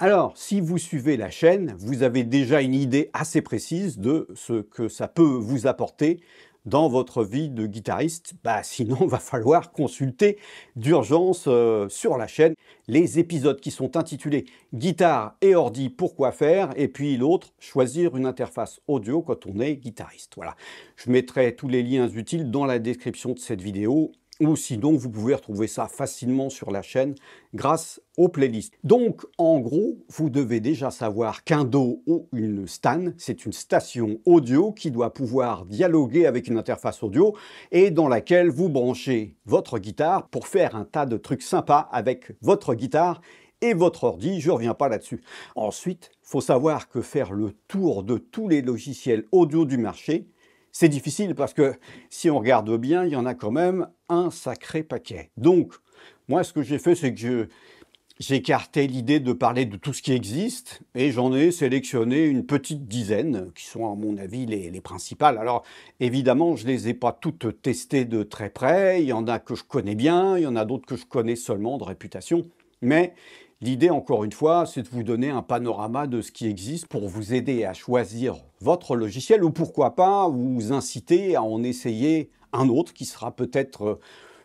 Alors, si vous suivez la chaîne, vous avez déjà une idée assez précise de ce que ça peut vous apporter dans votre vie de guitariste, bah sinon va falloir consulter d'urgence euh, sur la chaîne les épisodes qui sont intitulés Guitare et ordi, pourquoi faire et puis l'autre choisir une interface audio quand on est guitariste. Voilà. Je mettrai tous les liens utiles dans la description de cette vidéo ou sinon vous pouvez retrouver ça facilement sur la chaîne grâce aux playlists. Donc en gros, vous devez déjà savoir qu'un DO ou une STAN, c'est une station audio qui doit pouvoir dialoguer avec une interface audio et dans laquelle vous branchez votre guitare pour faire un tas de trucs sympas avec votre guitare et votre ordi, je ne reviens pas là-dessus. Ensuite, il faut savoir que faire le tour de tous les logiciels audio du marché, c'est difficile parce que si on regarde bien, il y en a quand même un sacré paquet. Donc, moi, ce que j'ai fait, c'est que j'ai écarté l'idée de parler de tout ce qui existe et j'en ai sélectionné une petite dizaine qui sont, à mon avis, les, principales. Alors, évidemment, je ne les ai pas toutes testées de très près. Il y en a que je connais bien, il y en a d'autres que je connais seulement de réputation. Mais L'idée, encore une fois, c'est de vous donner un panorama de ce qui existe pour vous aider à choisir votre logiciel ou pourquoi pas vous inciter à en essayer un autre qui sera peut-être euh,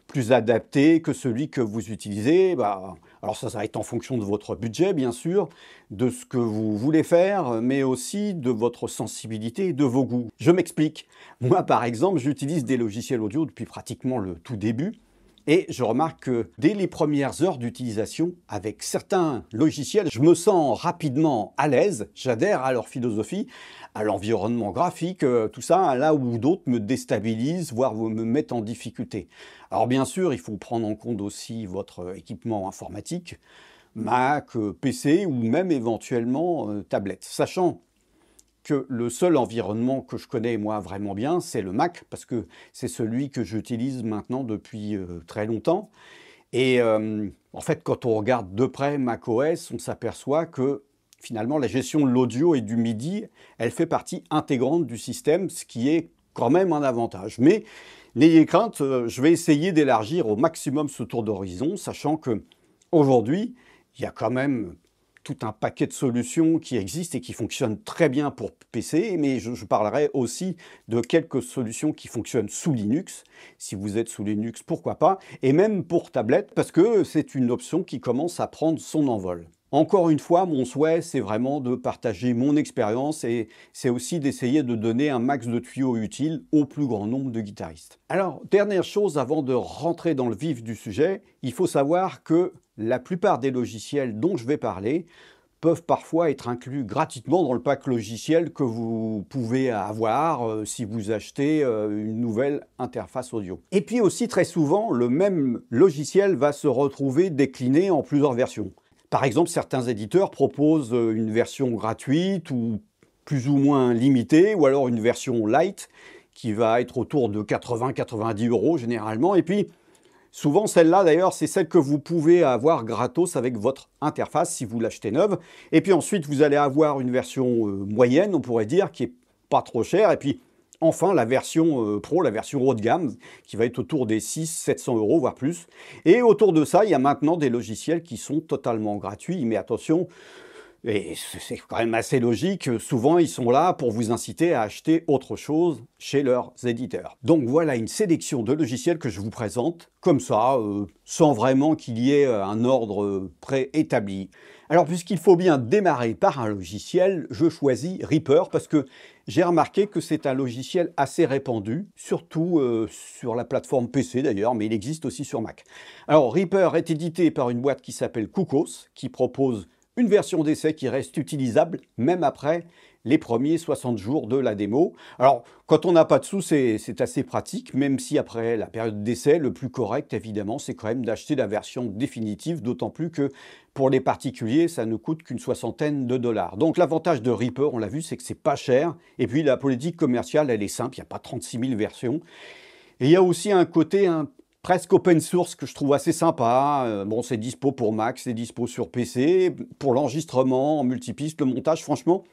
plus adapté que celui que vous utilisez. Bah, alors ça, ça va être en fonction de votre budget, bien sûr, de ce que vous voulez faire, mais aussi de votre sensibilité et de vos goûts. Je m'explique. Moi, par exemple, j'utilise des logiciels audio depuis pratiquement le tout début. Et je remarque que dès les premières heures d'utilisation, avec certains logiciels, je me sens rapidement à l'aise, j'adhère à leur philosophie, à l'environnement graphique, euh, tout ça, là où d'autres me déstabilisent, voire me mettent en difficulté. Alors bien sûr, il faut prendre en compte aussi votre équipement informatique, Mac, euh, PC ou même éventuellement euh, tablette, sachant que le seul environnement que je connais moi vraiment bien, c'est le Mac, parce que c'est celui que j'utilise maintenant depuis euh, très longtemps. Et euh, en fait, quand on regarde de près macOS, on s'aperçoit que finalement la gestion de l'audio et du MIDI, elle fait partie intégrante du système, ce qui est quand même un avantage. Mais n'ayez crainte, euh, je vais essayer d'élargir au maximum ce tour d'horizon, sachant que aujourd'hui, il y a quand même tout un paquet de solutions qui existent et qui fonctionnent très bien pour PC, mais je, parlerai aussi de quelques solutions qui fonctionnent sous Linux. Si vous êtes sous Linux, pourquoi pas, et même pour tablette, parce que c'est une option qui commence à prendre son envol. Encore une fois, mon souhait, c'est vraiment de partager mon expérience et c'est aussi d'essayer de donner un max de tuyaux utiles au plus grand nombre de guitaristes. Alors, dernière chose avant de rentrer dans le vif du sujet, il faut savoir que la plupart des logiciels dont je vais parler peuvent parfois être inclus gratuitement dans le pack logiciel que vous pouvez avoir euh, si vous achetez euh, une nouvelle interface audio. Et puis aussi très souvent, le même logiciel va se retrouver décliné en plusieurs versions. Par exemple, certains éditeurs proposent euh, une version gratuite ou plus ou moins limitée, ou alors une version light qui va être autour de 80-90 euros généralement. Et puis, Souvent, celle-là, d'ailleurs, c'est celle que vous pouvez avoir gratos avec votre interface si vous l'achetez neuve. Et puis ensuite, vous allez avoir une version euh, moyenne, on pourrait dire, qui est pas trop chère. Et puis, enfin, la version euh, pro, la version haut de gamme, qui va être autour des 6 700 euros, voire plus. Et autour de ça, il y a maintenant des logiciels qui sont totalement gratuits. Mais attention, et c'est quand même assez logique, euh, souvent ils sont là pour vous inciter à acheter autre chose chez leurs éditeurs. Donc voilà une sélection de logiciels que je vous présente, comme ça, euh, sans vraiment qu'il y ait euh, un ordre préétabli. Alors puisqu'il faut bien démarrer par un logiciel, je choisis Reaper parce que j'ai remarqué que c'est un logiciel assez répandu, surtout sur la plateforme PC d'ailleurs, mais il existe aussi sur Mac. Alors Reaper est édité par une boîte qui s'appelle Kukos, qui propose une version d'essai qui reste utilisable même après les premiers 60 jours de la démo. Alors, quand on n'a pas de sous, c'est assez pratique, même si après la période d'essai, le plus correct, évidemment, c'est quand même d'acheter la version définitive, d'autant plus que pour les particuliers, ça ne coûte qu'une soixantaine de dollars. Donc, l'avantage de Reaper, on l'a vu, c'est que c'est pas cher, et puis la politique commerciale, elle est simple, il n'y a pas 36 000 versions. Et il y a aussi un côté un presque open source que je trouve assez sympa. Euh, bon, c'est dispo pour Mac, c'est dispo sur PC, pour l'enregistrement en multipiste, le montage, franchement,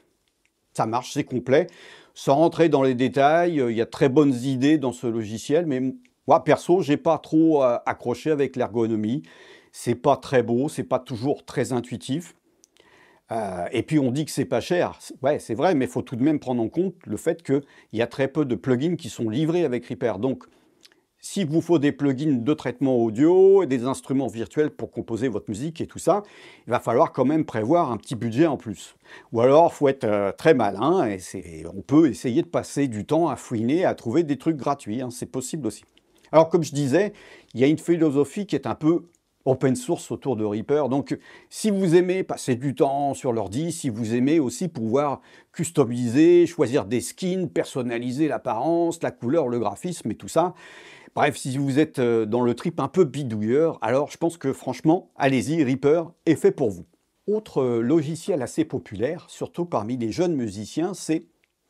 ça marche, c'est complet. Sans rentrer dans les détails, euh, il y a très bonnes idées dans ce logiciel, mais moi, perso, j'ai pas trop euh, accroché avec l'ergonomie. C'est pas très beau, c'est pas toujours très intuitif. et puis on dit que c'est pas cher. Ouais, c'est vrai, mais il faut tout de même prendre en compte le fait qu'il y a très peu de plugins qui sont livrés avec Reaper. Donc, s'il vous faut des plugins de traitement audio et des instruments virtuels pour composer votre musique et tout ça, il va falloir quand même prévoir un petit budget en plus. Ou alors, il faut être euh, très malin et, on peut essayer de passer du temps à fouiner, à trouver des trucs gratuits. Hein, c'est possible aussi. Alors, comme je disais, il y a une philosophie qui est un peu open source autour de Reaper. Donc, si vous aimez passer du temps sur l'ordi, si vous aimez aussi pouvoir customiser, choisir des skins, personnaliser l'apparence, la couleur, le graphisme et tout ça, Bref, si vous êtes euh, dans le trip un peu bidouilleur, alors je pense que franchement, allez-y, Reaper est fait pour vous. Autre euh, logiciel assez populaire, surtout parmi les jeunes musiciens, c'est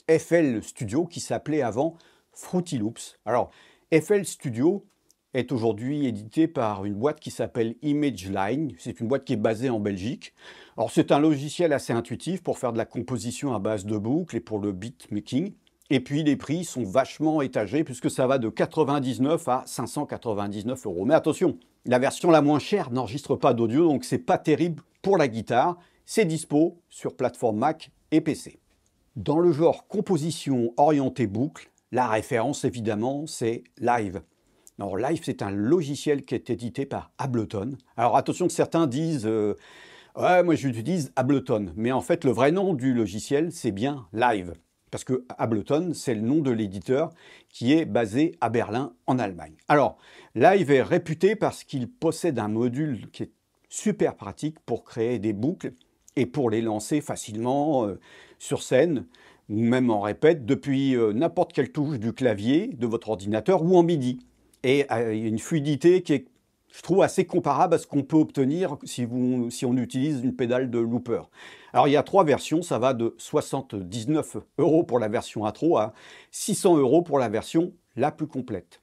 FL Studio qui s'appelait avant Fruity Loops. Alors, FL Studio est aujourd'hui édité par une boîte qui s'appelle ImageLine. C'est une boîte qui est basée en Belgique. Alors, c'est un logiciel assez intuitif pour faire de la composition à base de boucles et pour le beatmaking. Et puis les prix sont vachement étagés puisque ça va de 99 à 599 euros. Mais attention, la version la moins chère n'enregistre pas d'audio, donc c'est pas terrible pour la guitare. C'est dispo sur plateforme Mac et PC. Dans le genre composition orientée boucle, la référence évidemment c'est Live. Alors Live c'est un logiciel qui est édité par Ableton. Alors attention que certains disent euh, moi j'utilise Ableton, mais en fait le vrai nom du logiciel c'est bien Live parce que Ableton, c'est le nom de l'éditeur qui est basé à Berlin, en Allemagne. Alors, Live est réputé parce qu'il possède un module qui est super pratique pour créer des boucles et pour les lancer facilement euh, sur scène ou même en répète depuis euh, n'importe quelle touche du clavier, de votre ordinateur ou en MIDI. Et euh, a une fluidité qui est, je trouve, assez comparable à ce qu'on peut obtenir si, vous, si on utilise une pédale de looper. Alors il y a trois versions, ça va de 79 euros pour la version intro à 600 euros pour la version la plus complète.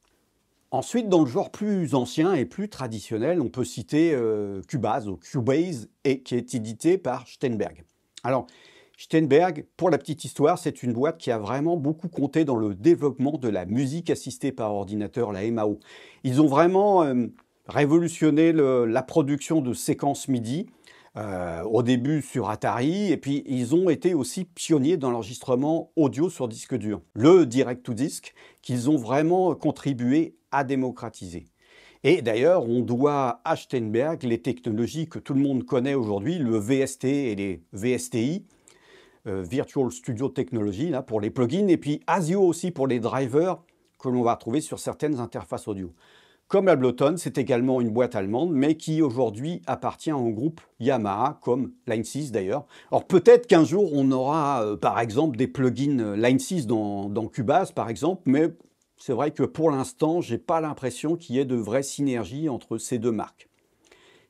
Ensuite, dans le genre plus ancien et plus traditionnel, on peut citer euh, Cubase ou Cubase, et qui est édité par Steinberg. Alors, Steinberg, pour la petite histoire, c'est une boîte qui a vraiment beaucoup compté dans le développement de la musique assistée par ordinateur, la MAO. Ils ont vraiment euh, révolutionné la production de séquences MIDI euh, au début sur Atari, et puis ils ont été aussi pionniers dans l'enregistrement audio sur disque dur, le direct-to-disc, qu'ils ont vraiment contribué à démocratiser. Et d'ailleurs, on doit à Steinberg les technologies que tout le monde connaît aujourd'hui, le VST et les VSTI, euh, Virtual Studio Technology, pour les plugins, et puis ASIO aussi pour les drivers que l'on va trouver sur certaines interfaces audio. Comme la c'est également une boîte allemande, mais qui aujourd'hui appartient au groupe Yamaha, comme Line 6 d'ailleurs. Alors peut-être qu'un jour on aura euh, par exemple des plugins euh, Line 6 dans, Cubase par exemple, mais c'est vrai que pour l'instant, j'ai pas l'impression qu'il y ait de vraie synergie entre ces deux marques.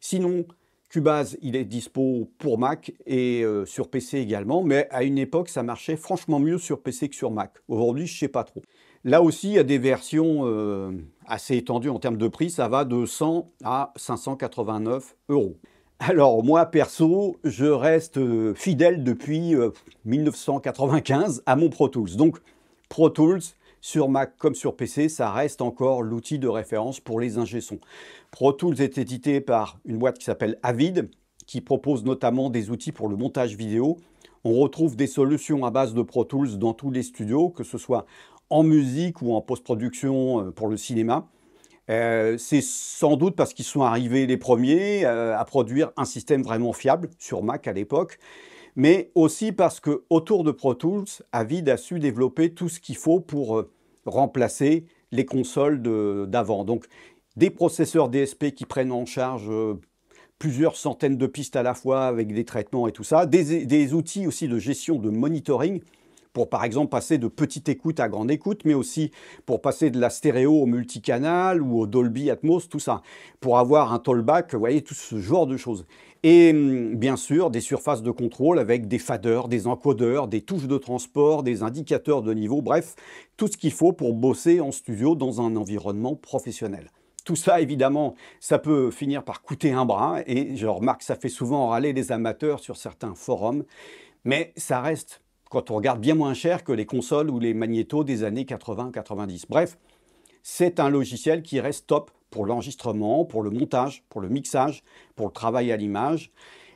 Sinon, Cubase, il est dispo pour Mac et euh, sur PC également, mais à une époque, ça marchait franchement mieux sur PC que sur Mac. Aujourd'hui, je sais pas trop. Là aussi, il y a des versions euh, assez étendues en termes de prix. Ça va de 100 à 589 euros. Alors moi, perso, je reste euh, fidèle depuis 1995 euh, à mon Pro Tools. Donc Pro Tools, sur Mac comme sur PC, ça reste encore l'outil de référence pour les ingé-sons. Pro Tools est édité par une boîte qui s'appelle Avid, qui propose notamment des outils pour le montage vidéo. On retrouve des solutions à base de Pro Tools dans tous les studios, que ce soit en musique ou en post-production euh, pour le cinéma. Euh, c'est sans doute parce qu'ils sont arrivés les premiers euh, à produire un système vraiment fiable sur Mac à l'époque, mais aussi parce que autour de Pro Tools, Avid a su développer tout ce qu'il faut pour remplacer les consoles d'avant. Donc des processeurs DSP qui prennent en charge plusieurs centaines de pistes à la fois avec des traitements et tout ça, des outils aussi de gestion de monitoring pour par exemple passer de petite écoute à grande écoute, mais aussi pour passer de la stéréo au multicanal ou au Dolby Atmos, tout ça, pour avoir un tallback, vous voyez, tout ce genre de choses. Et hum, bien sûr, des surfaces de contrôle avec des faders, des encodeurs, des touches de transport, des indicateurs de niveau, bref, tout ce qu'il faut pour bosser en studio dans un environnement professionnel. Tout ça, évidemment, ça peut finir par coûter un bras, et je remarque que ça fait souvent râler les amateurs sur certains forums, mais ça reste quand on regarde bien moins cher que les consoles ou les magnétos des années 80-90. Bref, c'est un logiciel qui reste top pour l'enregistrement, pour le montage, pour le mixage, pour le travail à l'image.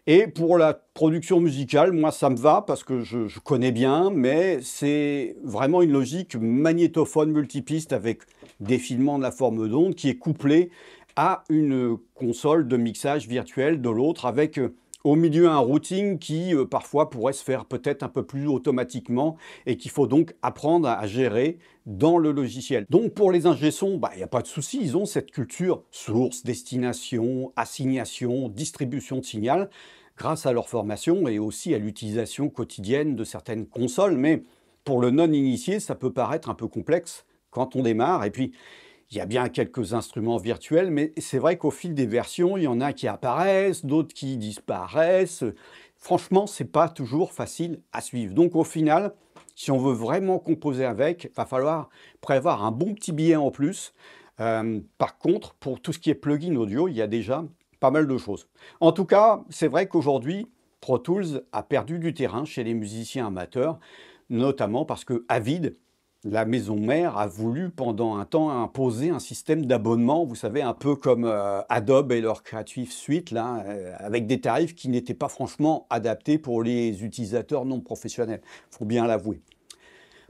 Et pour la production musicale, moi ça me va parce que je, je connais bien, mais c'est vraiment une logique magnétophone multipiste avec défilement de la forme d'onde qui est couplée à une console de mixage virtuel de l'autre avec euh, au milieu d'un routing qui euh, parfois pourrait se faire peut-être un peu plus automatiquement et qu'il faut donc apprendre à, gérer dans le logiciel. Donc pour les ingé bah, il n'y a pas de souci, ils ont cette culture source, destination, assignation, distribution de signal grâce à leur formation et aussi à l'utilisation quotidienne de certaines consoles. Mais pour le non-initié, ça peut paraître un peu complexe quand on démarre. Et puis, il y a bien quelques instruments virtuels, mais c'est vrai qu'au fil des versions, il y en a qui apparaissent, d'autres qui disparaissent. Franchement, c'est pas toujours facile à suivre. Donc au final, si on veut vraiment composer avec, il va falloir prévoir un bon petit billet en plus. Euh, par contre, pour tout ce qui est plugin audio, il y a déjà pas mal de choses. En tout cas, c'est vrai qu'aujourd'hui, Pro Tools a perdu du terrain chez les musiciens amateurs, notamment parce que Avid la maison mère a voulu pendant un temps imposer un système d'abonnement, vous savez, un peu comme euh, Adobe et leur Creative Suite, euh, avec des tarifs qui n'étaient pas franchement adaptés pour les utilisateurs non professionnels. Il faut bien l'avouer.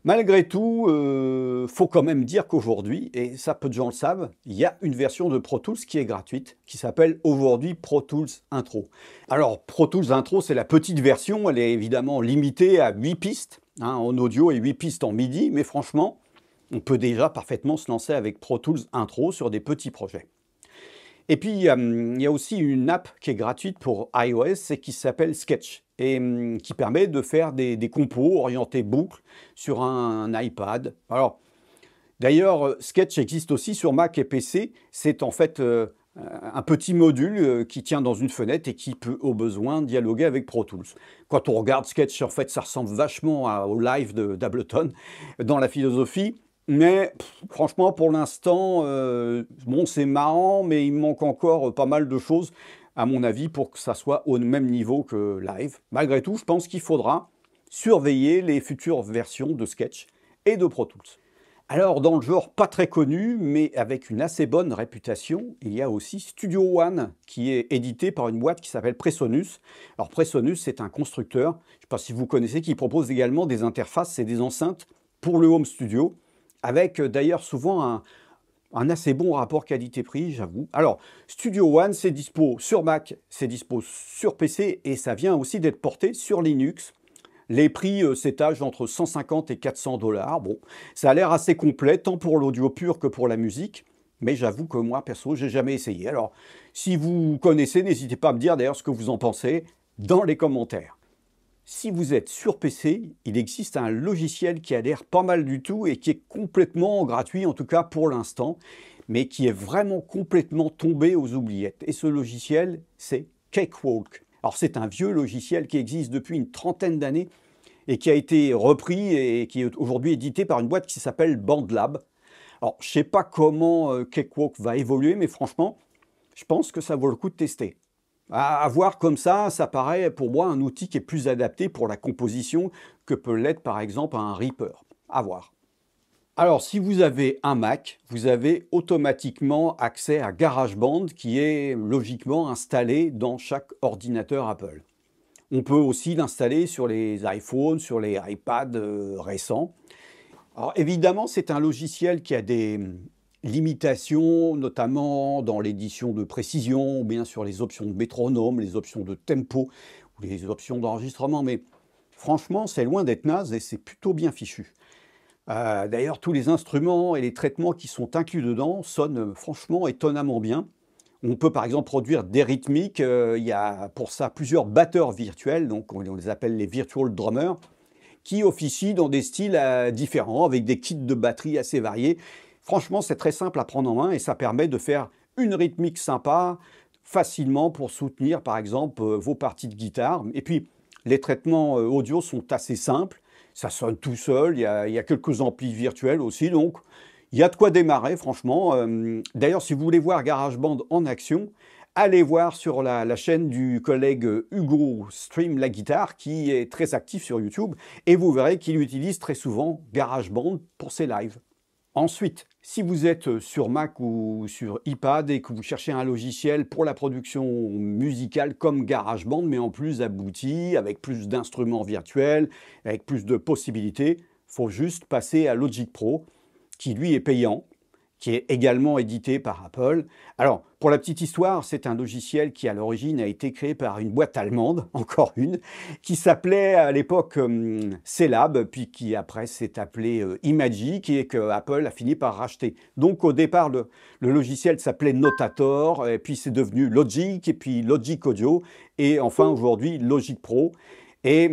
Malgré tout, il euh, faut quand même dire qu'aujourd'hui, et ça peu de gens le savent, il y a une version de Pro Tools qui est gratuite, qui s'appelle aujourd'hui Pro Tools Intro. Alors Pro Tools Intro, c'est la petite version, elle est évidemment limitée à 8 pistes, Hein, en audio et 8 pistes en MIDI, mais franchement, on peut déjà parfaitement se lancer avec Pro Tools Intro sur des petits projets. Et puis, euh, il y a aussi une app qui est gratuite pour iOS et qui s'appelle Sketch et hum, qui permet de faire des, compos orientés boucles sur un, iPad. Alors, d'ailleurs, euh, Sketch existe aussi sur Mac et PC. C'est en fait euh, euh, un petit module euh, qui tient dans une fenêtre et qui peut au besoin dialoguer avec Pro Tools. Quand on regarde Sketch, en fait, ça ressemble vachement au live d'Ableton dans la philosophie. Mais franchement, pour l'instant, euh, bon, c'est marrant, mais il manque encore pas mal de choses, à mon avis, pour que ça soit au même niveau que live. Malgré tout, je pense qu'il faudra surveiller les futures versions de Sketch et de Pro Tools. Alors, dans le genre pas très connu, mais avec une assez bonne réputation, il y a aussi Studio One, qui est édité par une boîte qui s'appelle Presonus. Alors, Presonus, c'est un constructeur, je ne sais pas si vous connaissez, qui propose également des interfaces et des enceintes pour le home studio, avec euh, d'ailleurs souvent un, assez bon rapport qualité-prix, j'avoue. Alors, Studio One, c'est dispo sur Mac, c'est dispo sur PC, et ça vient aussi d'être porté sur Linux. Les prix euh, s'étagent entre 150 et 400 dollars. Bon, ça a l'air assez complet, tant pour l'audio pur que pour la musique. Mais j'avoue que moi, perso, j'ai jamais essayé. Alors, si vous connaissez, n'hésitez pas à me dire d'ailleurs ce que vous en pensez dans les commentaires. Si vous êtes sur PC, il existe un logiciel qui a l'air pas mal du tout et qui est complètement gratuit, en tout cas pour l'instant, mais qui est vraiment complètement tombé aux oubliettes. Et ce logiciel, c'est Cakewalk. Alors c'est un vieux logiciel qui existe depuis une trentaine d'années et qui a été repris et qui est aujourd'hui édité par une boîte qui s'appelle BandLab. Alors je ne sais pas comment euh, Cakewalk va évoluer, mais franchement, je pense que ça vaut le coup de tester. À voir comme ça, ça paraît pour moi un outil qui est plus adapté pour la composition que peut l'être par exemple un Reaper. À voir. Alors, si vous avez un Mac, vous avez automatiquement accès à GarageBand qui est logiquement installé dans chaque ordinateur Apple. On peut aussi l'installer sur les iPhones, sur les iPads euh, récents. Alors évidemment, c'est un logiciel qui a des hum, limitations, notamment dans l'édition de précision, ou bien sur les options de métronome, les options de tempo, ou les options d'enregistrement, mais franchement, c'est loin d'être naze et c'est plutôt bien fichu. Euh, d'ailleurs, tous les instruments et les traitements qui sont inclus dedans sonnent franchement étonnamment bien. On peut par exemple produire des rythmiques. Euh, il y a pour ça plusieurs batteurs virtuels, donc on, les appelle les virtual drummers, qui officient dans des styles euh, différents avec des kits de batterie assez variés. Franchement, c'est très simple à prendre en main et ça permet de faire une rythmique sympa facilement pour soutenir par exemple vos parties de guitare. Et puis, les traitements audio sont assez simples ça sonne tout seul, il y, a, quelques amplis virtuels aussi, donc il y a de quoi démarrer, franchement. Euh, d'ailleurs, si vous voulez voir GarageBand en action, allez voir sur la, la, chaîne du collègue Hugo Stream la guitare, qui est très actif sur YouTube, et vous verrez qu'il utilise très souvent GarageBand pour ses lives. Ensuite, si vous êtes euh, sur Mac ou sur iPad et que vous cherchez un logiciel pour la production musicale comme GarageBand, mais en plus abouti, avec plus d'instruments virtuels, avec plus de possibilités, faut juste passer à Logic Pro, qui lui est payant, qui est également édité par Apple. Alors, pour la petite histoire, c'est un logiciel qui, à l'origine, a été créé par une boîte allemande, encore une, qui s'appelait à l'époque euh, c puis qui après s'est appelé euh, Imagic et que Apple a fini par racheter. Donc, au départ, le, le logiciel s'appelait Notator, et puis c'est devenu Logic, et puis Logic Audio, et enfin aujourd'hui Logic Pro. Et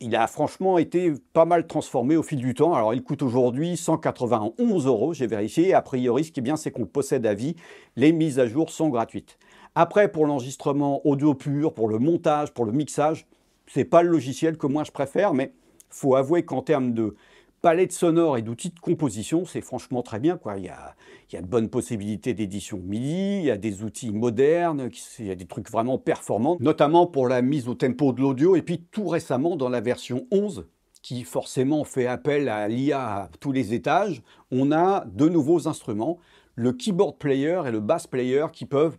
il a franchement été pas mal transformé au fil du temps. Alors, il coûte aujourd'hui 191 euros, j'ai vérifié. A priori, ce qui est bien, c'est qu'on possède à vie. Les mises à jour sont gratuites. Après, pour l'enregistrement audio pur, pour le montage, pour le mixage, c'est pas le logiciel que moi je préfère, mais faut avouer qu'en termes de palette sonore et d'outils de composition, c'est franchement très bien. Quoi. Il, y a, il y a de bonnes possibilités d'édition MIDI, il y a des outils modernes, il y a des trucs vraiment performants, notamment pour la mise au tempo de l'audio, et puis tout récemment dans la version 11, qui forcément fait appel à l'IA à tous les étages, on a de nouveaux instruments, le keyboard player et le bass player qui peuvent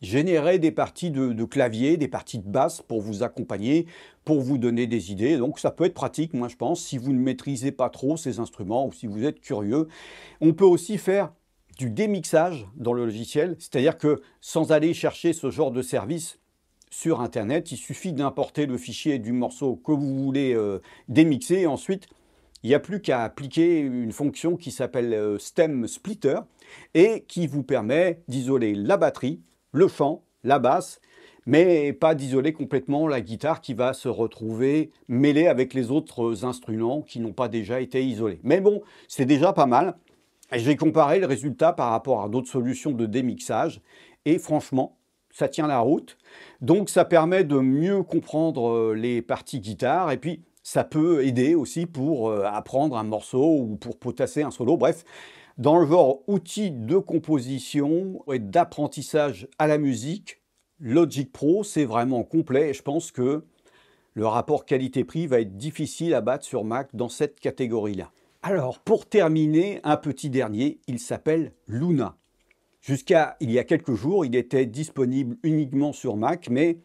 générer des parties de, clavier, des parties de basse pour vous accompagner, pour vous donner des idées. Donc ça peut être pratique, moi je pense, si vous ne maîtrisez pas trop ces instruments ou si vous êtes curieux. On peut aussi faire du démixage dans le logiciel, c'est-à-dire que sans aller chercher ce genre de service sur Internet, il suffit d'importer le fichier du morceau que vous voulez euh, démixer ensuite il n'y a plus qu'à appliquer une fonction qui s'appelle euh, stem splitter et qui vous permet d'isoler la batterie, le chant, la basse, mais pas d'isoler complètement la guitare qui va se retrouver mêlée avec les autres instruments qui n'ont pas déjà été isolés. Mais bon, c'est déjà pas mal. J'ai comparé le résultat par rapport à d'autres solutions de démixage et franchement, ça tient la route. Donc ça permet de mieux comprendre euh, les parties guitare et puis ça peut aider aussi pour euh, apprendre un morceau ou pour potasser un solo. Bref, dans le genre outils de composition et d'apprentissage à la musique, Logic Pro, c'est vraiment complet et je pense que le rapport qualité-prix va être difficile à battre sur Mac dans cette catégorie-là. Alors, pour terminer, un petit dernier, il s'appelle Luna. Jusqu'à il y a quelques jours, il était disponible uniquement sur Mac, mais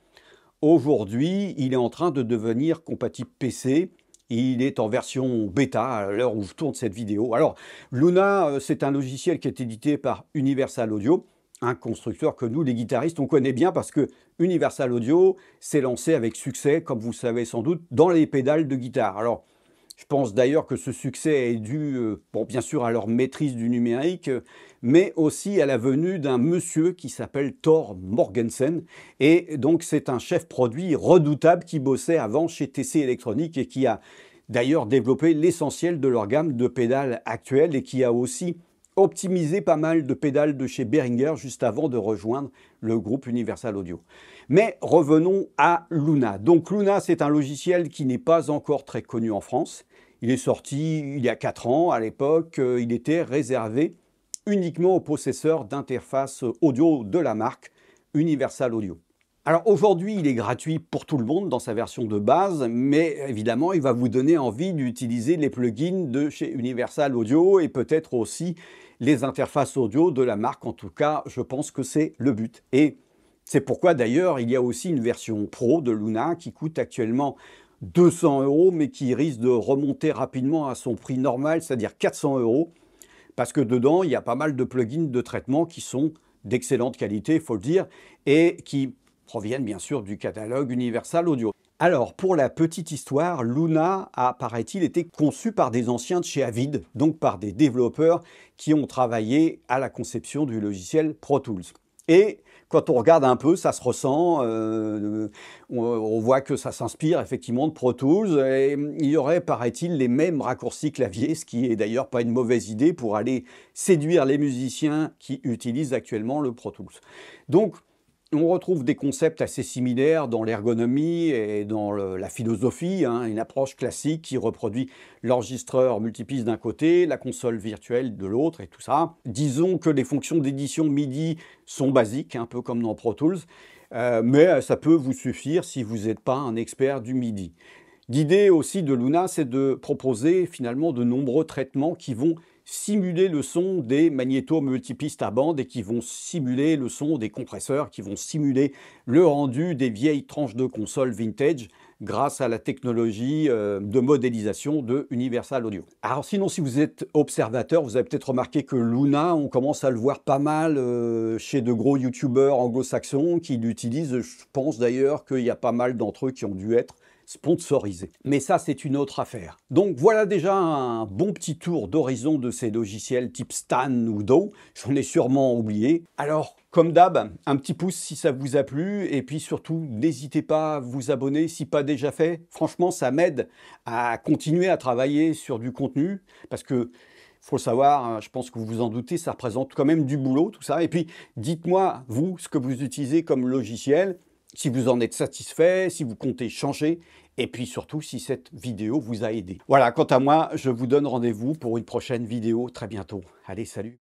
aujourd'hui, il est en train de devenir compatible PC il est en version bêta à l'heure où je tourne cette vidéo. Alors, Luna, euh, c'est un logiciel qui est édité par Universal Audio, un constructeur que nous, les guitaristes, on connaît bien parce que Universal Audio s'est lancé avec succès, comme vous le savez sans doute, dans les pédales de guitare. Alors, je pense d'ailleurs que ce succès est dû, euh, bon, bien sûr, à leur maîtrise du numérique, mais aussi à la venue d'un monsieur qui s'appelle Thor Morgensen. Et donc, c'est un chef produit redoutable qui bossait avant chez TC Electronique et qui a d'ailleurs développé l'essentiel de leur gamme de pédales actuelles et qui a aussi optimiser pas mal de pédales de chez Behringer juste avant de rejoindre le groupe Universal Audio. Mais revenons à Luna. Donc Luna, c'est un logiciel qui n'est pas encore très connu en France. Il est sorti il y a 4 ans. À l'époque, euh, il était réservé uniquement aux possesseurs d'interface audio de la marque Universal Audio. Alors aujourd'hui, il est gratuit pour tout le monde dans sa version de base, mais évidemment, il va vous donner envie d'utiliser les plugins de chez Universal Audio et peut-être aussi les interfaces audio de la marque. En tout cas, je pense que c'est le but. Et c'est pourquoi d'ailleurs, il y a aussi une version pro de Luna qui coûte actuellement 200 euros, mais qui risque de remonter rapidement à son prix normal, c'est-à-dire 400 euros, parce que dedans, il y a pas mal de plugins de traitement qui sont d'excellente qualité, il faut le dire, et qui proviennent bien sûr du catalogue Universal Audio. Alors, pour la petite histoire, Luna a, paraît-il, été conçue par des anciens de chez Avid, donc par des développeurs qui ont travaillé à la conception du logiciel Pro Tools. Et quand on regarde un peu, ça se ressent, euh, euh, on, voit que ça s'inspire effectivement de Pro Tools, et il y aurait, paraît-il, les mêmes raccourcis clavier, ce qui est d'ailleurs pas une mauvaise idée pour aller séduire les musiciens qui utilisent actuellement le Pro Tools. Donc, on retrouve des concepts assez similaires dans l'ergonomie et dans la philosophie, hein, une approche classique qui reproduit l'enregistreur multipiste d'un côté, la console virtuelle de l'autre et tout ça. Disons que les fonctions d'édition MIDI sont basiques, un peu comme dans Pro Tools, euh, mais euh, ça peut vous suffire si vous n'êtes pas un expert du MIDI. L'idée aussi de Luna, c'est de proposer finalement de nombreux traitements qui vont simuler le son des magnétos multipistes à bande et qui vont simuler le son des compresseurs, qui vont simuler le rendu des vieilles tranches de consoles vintage grâce à la technologie euh, de modélisation de Universal Audio. Alors sinon, si vous êtes observateur, vous avez peut-être remarqué que Luna, on commence à le voir pas mal euh, chez de gros youtubeurs anglo-saxons qui l'utilisent. Je pense d'ailleurs qu'il y a pas mal d'entre eux qui ont dû être sponsorisé. Mais ça, c'est une autre affaire. Donc voilà déjà un bon petit tour d'horizon de ces logiciels type Stan ou Do. J'en ai sûrement oublié. Alors, comme d'hab, un petit pouce si ça vous a plu. Et puis surtout, n'hésitez pas à vous abonner si pas déjà fait. Franchement, ça m'aide à continuer à travailler sur du contenu parce que faut le savoir, hein, je pense que vous vous en doutez, ça représente quand même du boulot, tout ça. Et puis, dites-moi, vous, ce que vous utilisez comme logiciel si vous en êtes satisfait, si vous comptez changer, et puis surtout si cette vidéo vous a aidé. Voilà, quant à moi, je vous donne rendez-vous pour une prochaine vidéo très bientôt. Allez, salut